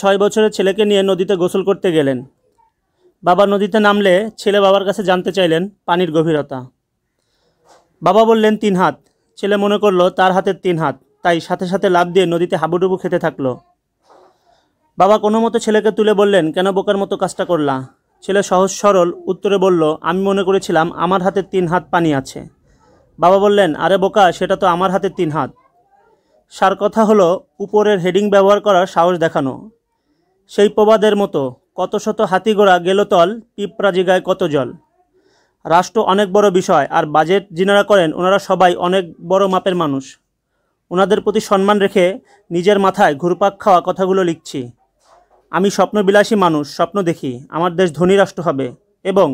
ছয় বছরের ছেলেকে নিয়ে নদীতে গোসল করতে গেলেন বাবা নদীতে নামলে ছেলে বাবার কাছে জানতে চাইলেন পানির গভীরতা বাবা বললেন তিন হাত ছেলে মনে করলো তার হাতের তিন হাত তাই সাথে সাথে লাভ দিয়ে নদীতে হাবুডুবু খেতে থাকলো বাবা কোনো মতো ছেলেকে তুলে বললেন কেন বোকার মতো কাজটা করলা ছেলে সহজ সরল উত্তরে বলল আমি মনে করেছিলাম আমার হাতে তিন হাত পানি আছে বাবা বললেন আরে বোকা সেটা তো আমার হাতে তিন হাত সার কথা হলো উপরের হেডিং ব্যবহার করার সাহস দেখানো সেই প্রবাদের মতো কত শত হাতি গোড়া গেল তল পিঁপড়া জিগায় কত জল রাষ্ট্র অনেক বড় বিষয় আর বাজেট যিনারা করেন ওনারা সবাই অনেক বড় মাপের মানুষ ওনাদের প্রতি সম্মান রেখে নিজের মাথায় ঘুরপাক খাওয়া কথাগুলো লিখছি আমি স্বপ্নবিলাসী মানুষ স্বপ্ন দেখি আমার দেশ ধনী রাষ্ট্র হবে এবং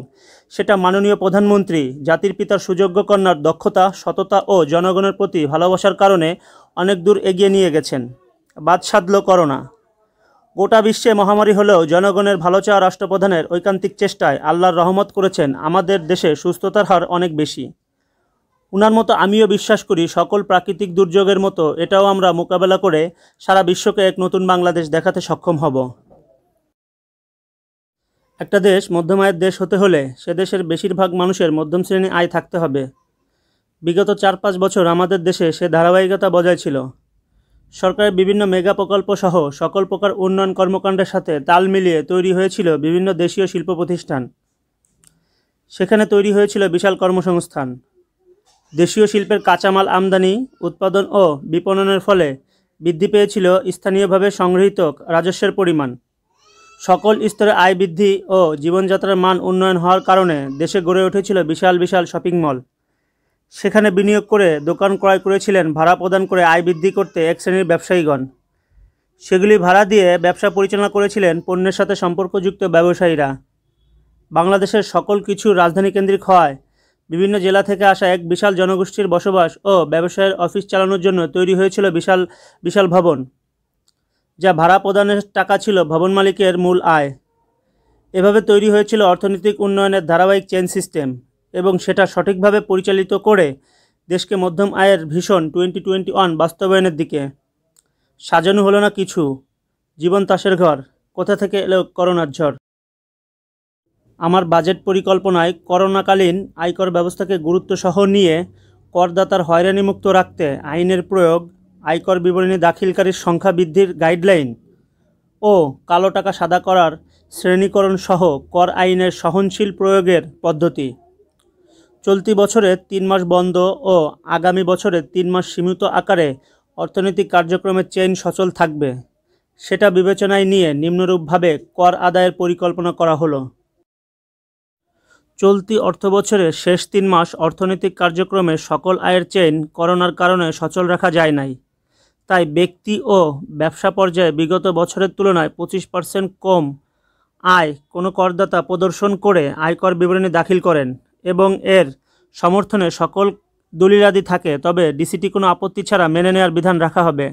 সেটা মাননীয় প্রধানমন্ত্রী জাতির পিতার সুযোগ্য কন্যার দক্ষতা সততা ও জনগণের প্রতি ভালোবাসার কারণে অনেক দূর এগিয়ে নিয়ে গেছেন বাদ সাধল করোনা গোটা বিশ্বে মহামারী হলেও জনগণের ভালো চাওয়া রাষ্ট্রপ্রধানের ঐকান্তিক চেষ্টায় আল্লাহর রহমত করেছেন আমাদের দেশে সুস্থতার হার অনেক বেশি উনার মতো আমিও বিশ্বাস করি সকল প্রাকৃতিক দুর্যোগের মতো এটাও আমরা মোকাবেলা করে সারা বিশ্বকে এক নতুন বাংলাদেশ দেখাতে সক্ষম হব একটা দেশ মধ্যমায়ের দেশ হতে হলে সে দেশের বেশিরভাগ মানুষের মধ্যম শ্রেণী আয় থাকতে হবে বিগত চার পাঁচ বছর আমাদের দেশে সে ধারাবাহিকতা বজায় ছিল সরকারের বিভিন্ন মেগা প্রকল্প সহ সকল প্রকার উন্নয়ন কর্মকাণ্ডের সাথে তাল মিলিয়ে তৈরি হয়েছিল বিভিন্ন দেশীয় শিল্প প্রতিষ্ঠান সেখানে তৈরি হয়েছিল বিশাল কর্মসংস্থান দেশীয় শিল্পের কাঁচামাল আমদানি উৎপাদন ও বিপণনের ফলে বৃদ্ধি পেয়েছিল স্থানীয়ভাবে সংগৃহীত রাজস্বের পরিমাণ সকল স্তরে আয় বৃদ্ধি ও জীবনযাত্রার মান উন্নয়ন হওয়ার কারণে দেশে গড়ে উঠেছিল বিশাল বিশাল শপিং মল সেখানে বিনিয়োগ করে দোকান ক্রয় করেছিলেন ভাড়া প্রদান করে আয় বৃদ্ধি করতে এক শ্রেণীর ব্যবসায়ীগণ সেগুলি ভাড়া দিয়ে ব্যবসা পরিচালনা করেছিলেন পণ্যের সাথে সম্পর্কযুক্ত ব্যবসায়ীরা বাংলাদেশের সকল কিছু রাজধানী কেন্দ্রিক হওয়ায় বিভিন্ন জেলা থেকে আসা এক বিশাল জনগোষ্ঠীর বসবাস ও ব্যবসায়ের অফিস চালানোর জন্য তৈরি হয়েছিল বিশাল বিশাল ভবন যা ভাড়া প্রদানের টাকা ছিল ভবন মালিকের মূল আয় এভাবে তৈরি হয়েছিল অর্থনৈতিক উন্নয়নের ধারাবাহিক চেন সিস্টেম এবং সেটা সঠিকভাবে পরিচালিত করে দেশকে মধ্যম আয়ের ভীষণ টোয়েন্টি টোয়েন্টি ওয়ান বাস্তবায়নের দিকে সাজানো হলো না কিছু জীবন তাসের ঘর কোথা থেকে এলো করোনার ঝড় আমার বাজেট পরিকল্পনায় করোনাকালীন আয়কর ব্যবস্থাকে গুরুত্বসহ নিয়ে করদাতার হয়রানিমুক্ত রাখতে আইনের প্রয়োগ আয়কর বিবরণী দাখিলকারীর সংখ্যা বৃদ্ধির গাইডলাইন ও কালো টাকা সাদা করার শ্রেণীকরণ সহ কর আইনের সহনশীল প্রয়োগের পদ্ধতি চলতি বছরে তিন মাস বন্ধ ও আগামী বছরে তিন মাস সীমিত আকারে অর্থনৈতিক কার্যক্রমের চেইন সচল থাকবে সেটা বিবেচনায় নিয়ে নিম্নরূপভাবে কর আদায়ের পরিকল্পনা করা হলো চলতি বছরের শেষ তিন মাস অর্থনৈতিক কার্যক্রমে সকল আয়ের চেইন করোনার কারণে সচল রাখা যায় নাই তাই ব্যক্তি ও ব্যবসা পর্যায়ে বিগত বছরের তুলনায় পঁচিশ পার্সেন্ট কম আয় কোনো করদাতা প্রদর্শন করে আয়কর বিবরণী দাখিল করেন এবং এর সমর্থনে সকল দলিলাদি থাকে তবে ডিসিটি কোনো আপত্তি ছাড়া মেনে নেওয়ার বিধান রাখা হবে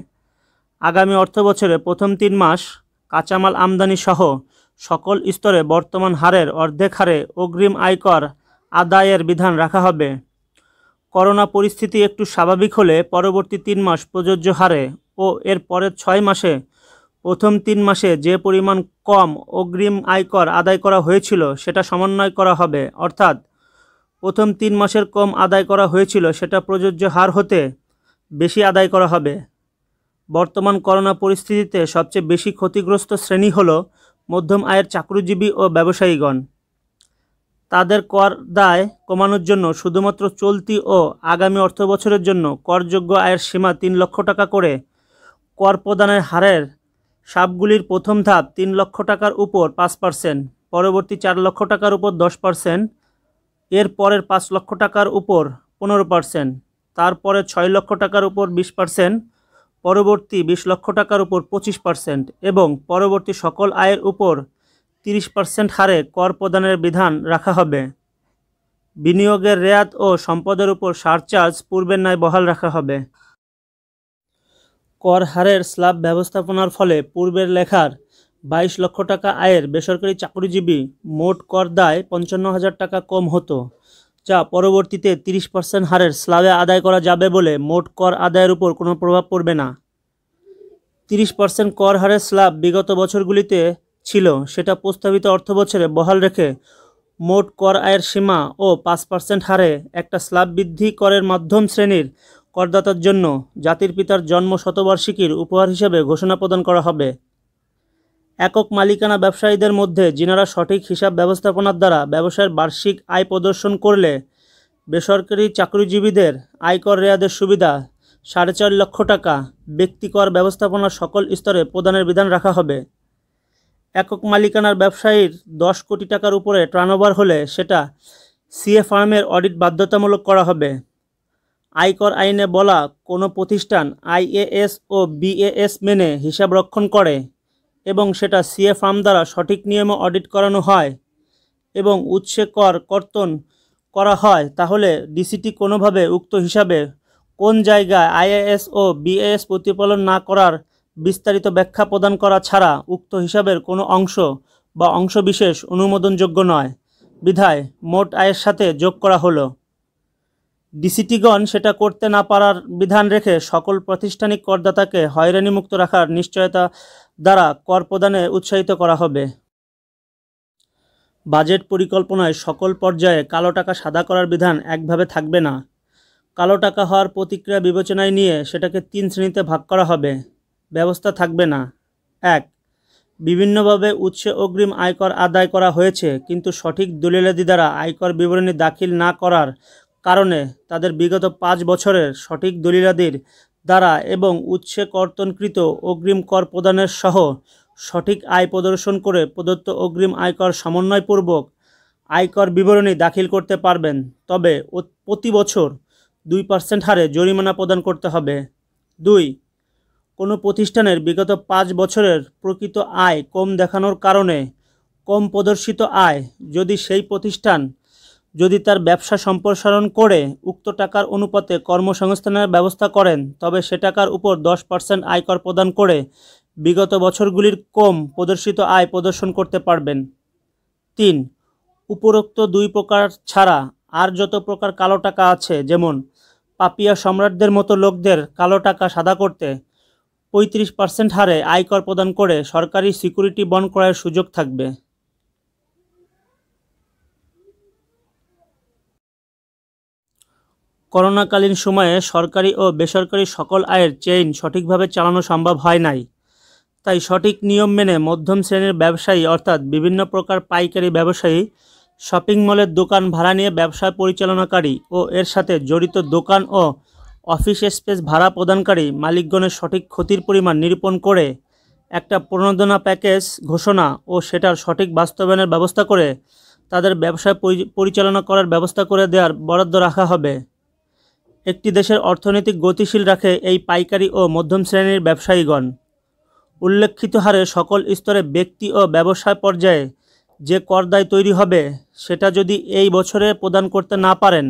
আগামী অর্থ বছরে প্রথম তিন মাস কাঁচামাল আমদানি সহ সকল স্তরে বর্তমান হারের অর্ধেক হারে অগ্রিম আয়কর আদায়ের বিধান রাখা হবে করোনা পরিস্থিতি একটু স্বাভাবিক হলে পরবর্তী তিন মাস প্রযোজ্য হারে ও এর পরের ছয় মাসে প্রথম তিন মাসে যে পরিমাণ কম অগ্রিম আয়কর আদায় করা হয়েছিল সেটা সমন্বয় করা হবে অর্থাৎ প্রথম তিন মাসের কম আদায় করা হয়েছিল সেটা প্রযোজ্য হার হতে বেশি আদায় করা হবে বর্তমান করোনা পরিস্থিতিতে সবচেয়ে বেশি ক্ষতিগ্রস্ত শ্রেণী হল মধ্যম আয়ের চাকরিজীবী ও ব্যবসায়ীগণ তাদের কর দায় কমানোর জন্য শুধুমাত্র চলতি ও আগামী অর্থ বছরের জন্য করযোগ্য আয়ের সীমা তিন লক্ষ টাকা করে কর প্রদানের হারের সাপগুলির প্রথম ধাপ তিন লক্ষ টাকার উপর পাঁচ পার্সেন্ট পরবর্তী চার লক্ষ টাকার উপর দশ পার্সেন্ট এর পরের পাঁচ লক্ষ টাকার উপর পনেরো পার্সেন্ট তারপরে ছয় লক্ষ টাকার উপর বিশ পার্সেন্ট পরবর্তী বিশ লক্ষ টাকার উপর পঁচিশ পার্সেন্ট এবং পরবর্তী সকল আয়ের উপর তিরিশ পার্সেন্ট হারে কর প্রদানের বিধান রাখা হবে বিনিয়োগের রেয়াত ও সম্পদের উপর সারচার্জ পূর্বের ন্যায় বহাল রাখা হবে কর হারের স্ল্যাব ব্যবস্থাপনার ফলে পূর্বের লেখার বাইশ লক্ষ টাকা আয়ের বেসরকারি চাকরিজীবী মোট কর দায় পঞ্চান্ন হাজার টাকা কম হতো যা পরবর্তীতে তিরিশ পার্সেন্ট হারের স্ল্যাবে আদায় করা যাবে বলে মোট কর আদায়ের উপর কোনো প্রভাব পড়বে না তিরিশ পার্সেন্ট কর হারের স্ল্যাব বিগত বছরগুলিতে ছিল সেটা প্রস্তাবিত অর্থ বছরে বহাল রেখে মোট কর আয়ের সীমা ও পাঁচ পার্সেন্ট হারে একটা স্ল্যাব বৃদ্ধি করের মাধ্যম শ্রেণীর করদাতার জন্য জাতির পিতার জন্ম শতবার্ষিকীর উপহার হিসেবে ঘোষণা প্রদান করা হবে একক মালিকানা ব্যবসায়ীদের মধ্যে যিনারা সঠিক হিসাব ব্যবস্থাপনার দ্বারা ব্যবসায়ের বার্ষিক আয় প্রদর্শন করলে বেসরকারি চাকরিজীবীদের আয়কর রেয়াদের সুবিধা সাড়ে চার লক্ষ টাকা ব্যক্তিকর ব্যবস্থাপনার সকল স্তরে প্রদানের বিধান রাখা হবে একক মালিকানার ব্যবসায়ীর দশ কোটি টাকার উপরে ট্রানওভার হলে সেটা সিএ ফার্মের অডিট বাধ্যতামূলক করা হবে আয়কর আইনে বলা কোনো প্রতিষ্ঠান আইএএস ও বিএএস মেনে হিসাব রক্ষণ করে এবং সেটা সিএ ফার্ম দ্বারা সঠিক নিয়মে অডিট করানো হয় এবং উৎসে কর কর্তন করা হয় তাহলে ডিসিটি কোনোভাবে উক্ত হিসাবে কোন জায়গায় আইএএস ও বিএএস প্রতিপালন না করার বিস্তারিত ব্যাখ্যা প্রদান করা ছাড়া উক্ত হিসাবের কোনো অংশ বা অংশবিশেষ অনুমোদনযোগ্য নয় বিধায় মোট আয়ের সাথে যোগ করা হলো ডিসিটিগণ সেটা করতে না পারার বিধান রেখে সকল প্রাতিষ্ঠানিক করদাতাকে হয়রানিমুক্ত রাখার নিশ্চয়তা দ্বারা কর প্রদানে উৎসাহিত করা হবে বাজেট পরিকল্পনায় সকল পর্যায়ে কালো টাকা সাদা করার বিধান একভাবে থাকবে না কালো টাকা হওয়ার প্রতিক্রিয়া বিবেচনায় নিয়ে সেটাকে তিন শ্রেণীতে ভাগ করা হবে ব্যবস্থা থাকবে না এক বিভিন্নভাবে উৎসে অগ্রিম আয়কর আদায় করা হয়েছে কিন্তু সঠিক দলিলাদি দ্বারা আয়কর বিবরণী দাখিল না করার কারণে তাদের বিগত পাঁচ বছরের সঠিক দলিলাদির দ্বারা এবং উচ্ছে কর্তনকৃত অগ্রিম কর প্রদানের সহ সঠিক আয় প্রদর্শন করে প্রদত্ত অগ্রিম আয়কর সমন্বয়পূর্বক আয়কর বিবরণী দাখিল করতে পারবেন তবে প্রতি বছর দুই পার্সেন্ট হারে জরিমানা প্রদান করতে হবে দুই কোনো প্রতিষ্ঠানের বিগত পাঁচ বছরের প্রকৃত আয় কম দেখানোর কারণে কম প্রদর্শিত আয় যদি সেই প্রতিষ্ঠান যদি তার ব্যবসা সম্প্রসারণ করে উক্ত টাকার অনুপাতে কর্মসংস্থানের ব্যবস্থা করেন তবে সে টাকার উপর দশ পার্সেন্ট আয়কর প্রদান করে বিগত বছরগুলির কম প্রদর্শিত আয় প্রদর্শন করতে পারবেন তিন উপরোক্ত দুই প্রকার ছাড়া আর যত প্রকার কালো টাকা আছে যেমন পাপিয়া সম্রাটদের মতো লোকদের কালো টাকা সাদা করতে পঁয়ত্রিশ পার্সেন্ট হারে আয়কর প্রদান করে সরকারি সিকিউরিটি বন করার সুযোগ থাকবে করোনাকালীন সময়ে সরকারি ও বেসরকারি সকল আয়ের চেইন সঠিকভাবে চালানো সম্ভব হয় নাই তাই সঠিক নিয়ম মেনে মধ্যম শ্রেণীর ব্যবসায়ী অর্থাৎ বিভিন্ন প্রকার পাইকারি ব্যবসায়ী শপিং মলের দোকান ভাড়া নিয়ে ব্যবসা পরিচালনাকারী ও এর সাথে জড়িত দোকান ও অফিস স্পেস ভাড়া প্রদানকারী মালিকগণের সঠিক ক্ষতির পরিমাণ নিরূপণ করে একটা প্রণোদনা প্যাকেজ ঘোষণা ও সেটার সঠিক বাস্তবায়নের ব্যবস্থা করে তাদের ব্যবসা পরিচালনা করার ব্যবস্থা করে দেওয়ার বরাদ্দ রাখা হবে একটি দেশের অর্থনৈতিক গতিশীল রাখে এই পাইকারি ও মধ্যম শ্রেণীর ব্যবসায়ীগণ উল্লেখিত হারে সকল স্তরে ব্যক্তি ও ব্যবসা পর্যায়ে যে করদায় তৈরি হবে সেটা যদি এই বছরে প্রদান করতে না পারেন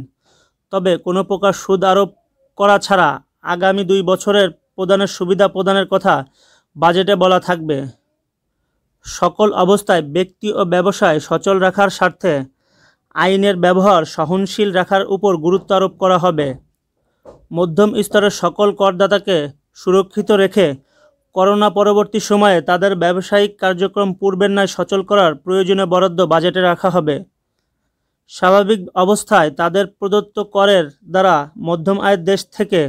তবে কোনো প্রকার সুদ আরোপ করা ছাড়া আগামী দুই বছরের প্রদানের সুবিধা প্রদানের কথা বাজেটে বলা থাকবে সকল অবস্থায় ব্যক্তি ও ব্যবসায় সচল রাখার স্বার্থে আইনের ব্যবহার সহনশীল রাখার উপর গুরুত্ব আরোপ করা হবে মধ্যম স্তরের সকল করদাতাকে সুরক্ষিত রেখে করোনা পরবর্তী সময়ে তাদের ব্যবসায়িক কার্যক্রম পূর্বের ন্যায় সচল করার প্রয়োজনীয় বরাদ্দ বাজেটে রাখা হবে স্বাভাবিক অবস্থায় তাদের প্রদত্ত করের দ্বারা মধ্যম আয়ের দেশ থেকে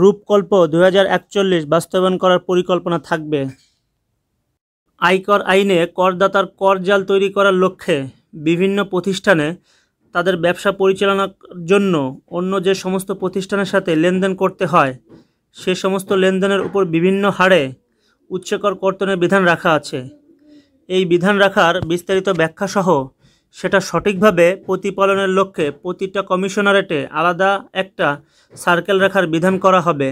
রূপকল্প দু বাস্তবায়ন করার পরিকল্পনা থাকবে আয়কর আইনে করদাতার কর জাল তৈরি করার লক্ষ্যে বিভিন্ন প্রতিষ্ঠানে তাদের ব্যবসা পরিচালনার জন্য অন্য যে সমস্ত প্রতিষ্ঠানের সাথে লেনদেন করতে হয় সে সমস্ত লেনদেনের উপর বিভিন্ন হারে উচ্চকর কর্তনের বিধান রাখা আছে এই বিধান রাখার বিস্তারিত ব্যাখ্যাসহ সেটা সঠিকভাবে প্রতিপালনের লক্ষ্যে প্রতিটা কমিশনারেটে আলাদা একটা সার্কেল রাখার বিধান করা হবে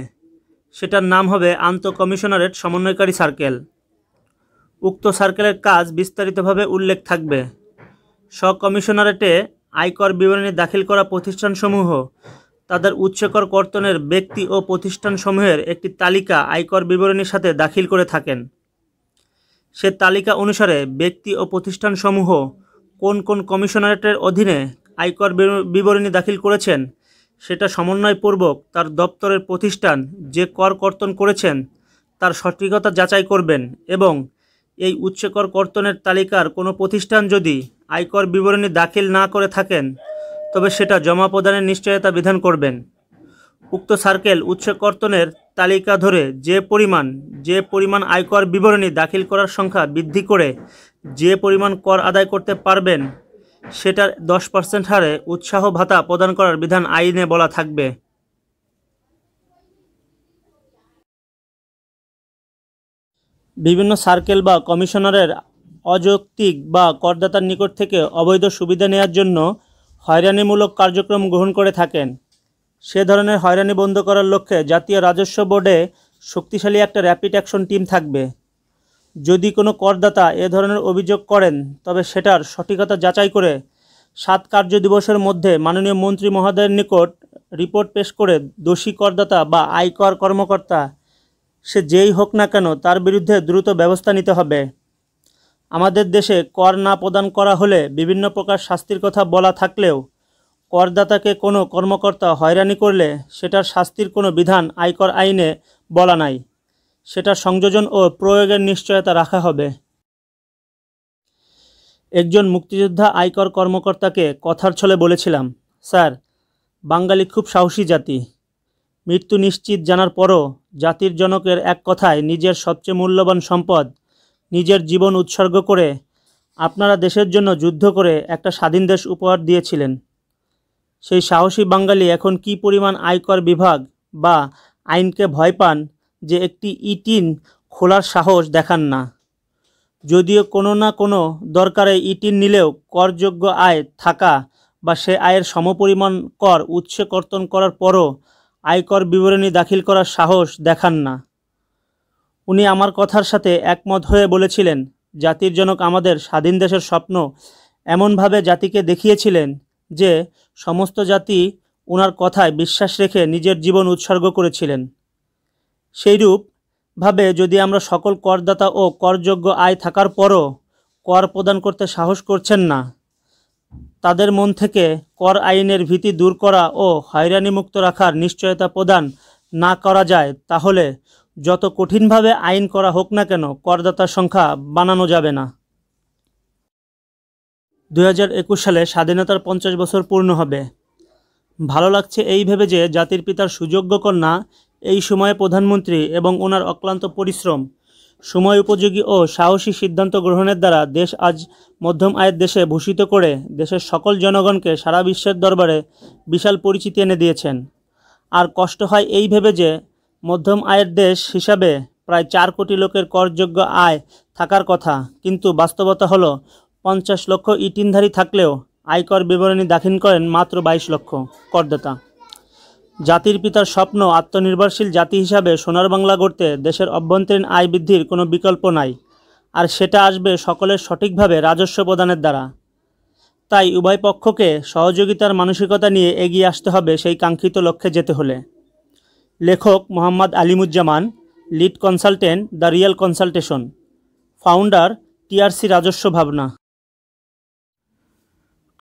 সেটার নাম হবে আন্ত কমিশনারেট সমন্বয়কারী সার্কেল উক্ত সার্কেলের কাজ বিস্তারিতভাবে উল্লেখ থাকবে স্বকমিশনারেটে কমিশনারেটে আয়কর বিবরণী দাখিল করা প্রতিষ্ঠানসমূহ তাদের উচ্চকর কর্তনের ব্যক্তি ও প্রতিষ্ঠানসমূহের একটি তালিকা আয়কর বিবরণীর সাথে দাখিল করে থাকেন সে তালিকা অনুসারে ব্যক্তি ও প্রতিষ্ঠানসমূহ কোন কোন কমিশনারেটের অধীনে আয়কর বিবরণী দাখিল করেছেন সেটা সমন্বয়পূর্বক তার দপ্তরের প্রতিষ্ঠান যে কর কর্তন করেছেন তার সঠিকতা যাচাই করবেন এবং এই উচ্চকর কর্তনের তালিকার কোনো প্রতিষ্ঠান যদি আয়কর বিবরণী দাখিল না করে থাকেন তবে সেটা জমা প্রদানের নিশ্চয়তা বিধান করবেন উক্ত সার্কেল কর্তনের তালিকা ধরে যে পরিমাণ যে পরিমাণ আয়কর বিবরণী দাখিল করার সংখ্যা বৃদ্ধি করে যে পরিমাণ কর আদায় করতে পারবেন সেটার দশ পার্সেন্ট হারে উৎসাহ ভাতা প্রদান করার বিধান আইনে বলা থাকবে বিভিন্ন সার্কেল বা কমিশনারের অযৌক্তিক বা করদাতার নিকট থেকে অবৈধ সুবিধা নেওয়ার জন্য হয়রানিমূলক কার্যক্রম গ্রহণ করে থাকেন সে ধরনের হয়রানি বন্ধ করার লক্ষ্যে জাতীয় রাজস্ব বোর্ডে শক্তিশালী একটা র্যাপিড অ্যাকশন টিম থাকবে যদি কোনো করদাতা এ ধরনের অভিযোগ করেন তবে সেটার সঠিকতা যাচাই করে সাত কার্য দিবসের মধ্যে মাননীয় মন্ত্রী মহোদয়ের নিকট রিপোর্ট পেশ করে দোষী করদাতা বা আয়কর কর্মকর্তা সে যেই হোক না কেন তার বিরুদ্ধে দ্রুত ব্যবস্থা নিতে হবে আমাদের দেশে কর না প্রদান করা হলে বিভিন্ন প্রকার শাস্তির কথা বলা থাকলেও করদাতাকে কোনো কর্মকর্তা হয়রানি করলে সেটার শাস্তির কোনো বিধান আয়কর আইনে বলা নাই সেটা সংযোজন ও প্রয়োগের নিশ্চয়তা রাখা হবে একজন মুক্তিযোদ্ধা আয়কর কর্মকর্তাকে কথার ছলে বলেছিলাম স্যার বাঙালি খুব সাহসী জাতি মৃত্যু নিশ্চিত জানার পরও জাতির জনকের এক কথায় নিজের সবচেয়ে মূল্যবান সম্পদ নিজের জীবন উৎসর্গ করে আপনারা দেশের জন্য যুদ্ধ করে একটা স্বাধীন দেশ উপহার দিয়েছিলেন সেই সাহসী বাঙালি এখন কি পরিমাণ আয়কর বিভাগ বা আইনকে ভয় পান যে একটি ইটিন খোলার সাহস দেখান না যদিও কোনো না কোনো দরকারে ইটিন নিলেও করযোগ্য আয় থাকা বা সে আয়ের সমপরিমাণ কর উৎসে কর্তন করার পরও আয়কর বিবরণী দাখিল করার সাহস দেখান না উনি আমার কথার সাথে একমত হয়ে বলেছিলেন জাতির জনক আমাদের স্বাধীন দেশের স্বপ্ন এমনভাবে জাতিকে দেখিয়েছিলেন যে সমস্ত জাতি ওনার কথায় বিশ্বাস রেখে নিজের জীবন উৎসর্গ করেছিলেন সেইরূপভাবে ভাবে যদি আমরা সকল করদাতা ও করযোগ্য আয় থাকার পরও কর প্রদান করতে সাহস করছেন না তাদের মন থেকে কর আইনের ভীতি দূর করা ও হয়রানিমুক্ত রাখার নিশ্চয়তা প্রদান না করা যায় তাহলে যত কঠিনভাবে আইন করা হোক না কেন করদাতার সংখ্যা বানানো যাবে না দু সালে স্বাধীনতার পঞ্চাশ বছর পূর্ণ হবে ভালো লাগছে এই ভেবে যে জাতির পিতার সুযোগ্য কন্যা এই সময়ে প্রধানমন্ত্রী এবং ওনার অক্লান্ত পরিশ্রম সময় উপযোগী ও সাহসী সিদ্ধান্ত গ্রহণের দ্বারা দেশ আজ মধ্যম আয়ের দেশে ভূষিত করে দেশের সকল জনগণকে সারা বিশ্বের দরবারে বিশাল পরিচিতি এনে দিয়েছেন আর কষ্ট হয় এই ভেবে যে মধ্যম আয়ের দেশ হিসাবে প্রায় চার কোটি লোকের করযোগ্য আয় থাকার কথা কিন্তু বাস্তবতা হলো পঞ্চাশ লক্ষ ইটিনধারী থাকলেও আয়কর বিবরণী দাখিল করেন মাত্র বাইশ লক্ষ করদাতা জাতির পিতার স্বপ্ন আত্মনির্ভরশীল জাতি হিসাবে সোনার বাংলা গড়তে দেশের অভ্যন্তরীণ আয় বৃদ্ধির কোনো বিকল্প নাই আর সেটা আসবে সকলের সঠিকভাবে রাজস্ব প্রদানের দ্বারা তাই উভয় পক্ষকে সহযোগিতার মানসিকতা নিয়ে এগিয়ে আসতে হবে সেই কাঙ্ক্ষিত লক্ষ্যে যেতে হলে লেখক Mohammad Alimuzzaman lead consultant the real consultation founder TRC রাজস্ব ভাবনা